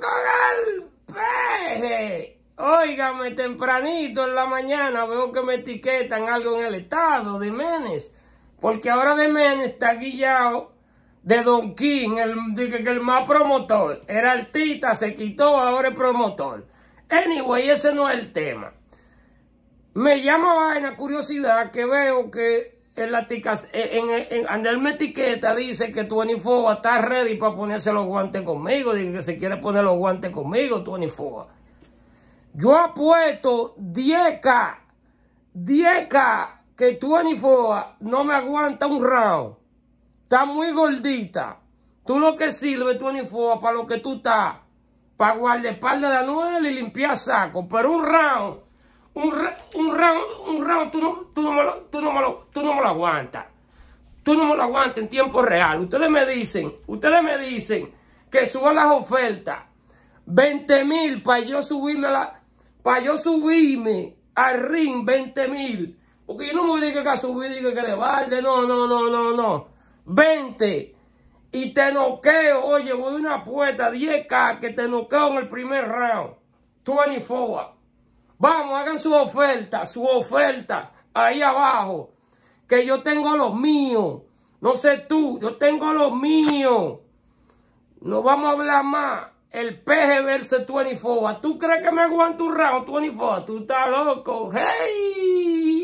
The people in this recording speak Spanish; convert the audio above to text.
con el peje. Óigame, tempranito en la mañana veo que me etiquetan algo en el estado de Menes. Porque ahora de Menes está guillado de Don King, el, el más promotor. Era artista, se quitó, ahora es promotor. Anyway, ese no es el tema. Me llama vaina curiosidad que veo que en la en, en, etiqueta dice que Anifoa está ready para ponerse los guantes conmigo. Dice que se quiere poner los guantes conmigo, tu Anifoa. Yo apuesto 10K, 10K que Anifoa no me aguanta un round. Está muy gordita. Tú lo que sirve tu Anifoa, para lo que tú estás. Para guardar espalda de Anuel y limpiar saco. Pero un round un, un round, un round tú, no, tú, no me lo, tú, no tú no lo aguantas. Tú no me lo aguantas en tiempo real. Ustedes me dicen, ustedes me dicen que suba las ofertas. 20 mil para yo subirme la, para yo subirme al ring 20 mil. Porque yo no me voy a decir que subir, digo que le valde No, no, no, no, no. 20. Y te noqueo. Oye, voy a una puerta 10K que te noqueo en el primer round. 24. Vamos, hagan su oferta, su oferta, ahí abajo. Que yo tengo los míos. No sé tú, yo tengo los míos. No vamos a hablar más. El peje versus 24. ¿Tú crees que me aguanto un round 24? Tú estás loco. ¡Hey!